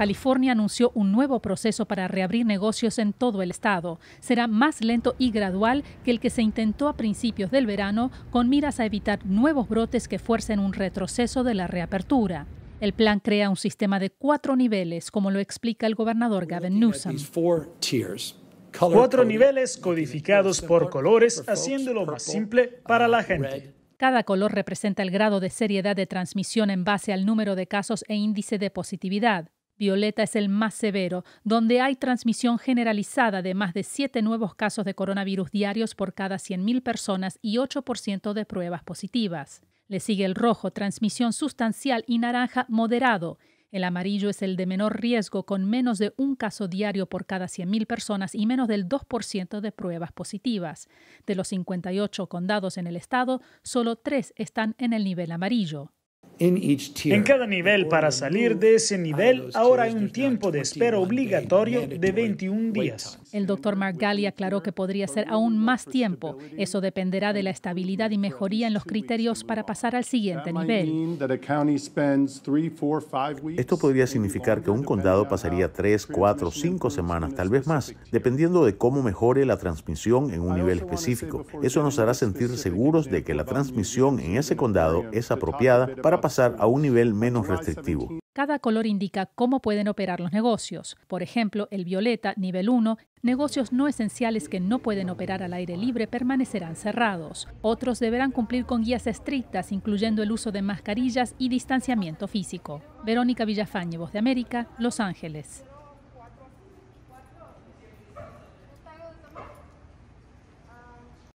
California anunció un nuevo proceso para reabrir negocios en todo el estado. Será más lento y gradual que el que se intentó a principios del verano con miras a evitar nuevos brotes que fuercen un retroceso de la reapertura. El plan crea un sistema de cuatro niveles, como lo explica el gobernador Gavin Newsom. Cuatro niveles codificados por colores, haciéndolo más simple para la uh, gente. Cada color representa el grado de seriedad de transmisión en base al número de casos e índice de positividad. Violeta es el más severo, donde hay transmisión generalizada de más de 7 nuevos casos de coronavirus diarios por cada 100.000 personas y 8% de pruebas positivas. Le sigue el rojo, transmisión sustancial y naranja moderado. El amarillo es el de menor riesgo, con menos de un caso diario por cada 100.000 personas y menos del 2% de pruebas positivas. De los 58 condados en el estado, solo 3 están en el nivel amarillo. En cada nivel para salir de ese nivel, ahora hay un tiempo de espera obligatorio de 21 días. El doctor Margali aclaró que podría ser aún más tiempo. Eso dependerá de la estabilidad y mejoría en los criterios para pasar al siguiente nivel. Esto podría significar que un condado pasaría 3, 4, 5 semanas, tal vez más, dependiendo de cómo mejore la transmisión en un nivel específico. Eso nos hará sentir seguros de que la transmisión en ese condado es apropiada para pasar a un nivel menos restrictivo. Cada color indica cómo pueden operar los negocios. Por ejemplo, el violeta, nivel 1, negocios no esenciales que no pueden operar al aire libre permanecerán cerrados. Otros deberán cumplir con guías estrictas, incluyendo el uso de mascarillas y distanciamiento físico. Verónica Villafañe, Voz de América, Los Ángeles.